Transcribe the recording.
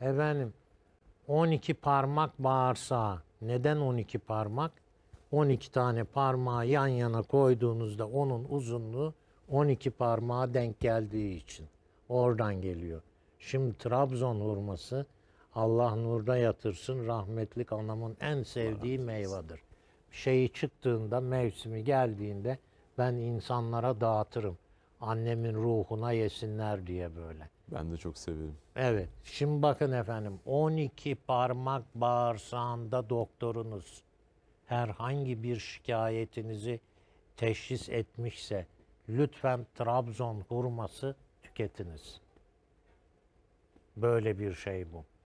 Efendim 12 parmak bağırsağı. Neden 12 parmak? 12 tane parmağı yan yana koyduğunuzda onun uzunluğu 12 parmağa denk geldiği için. Oradan geliyor. Şimdi Trabzon hurması Allah nurda yatırsın rahmetlik anamın en sevdiği meyvadır. Şeyi çıktığında, mevsimi geldiğinde ben insanlara dağıtırım annemin ruhuna yesinler diye böyle. Ben de çok severim. Evet. Şimdi bakın efendim 12 parmak bağırsağında doktorunuz herhangi bir şikayetinizi teşhis etmişse lütfen Trabzon hurması tüketiniz. Böyle bir şey bu.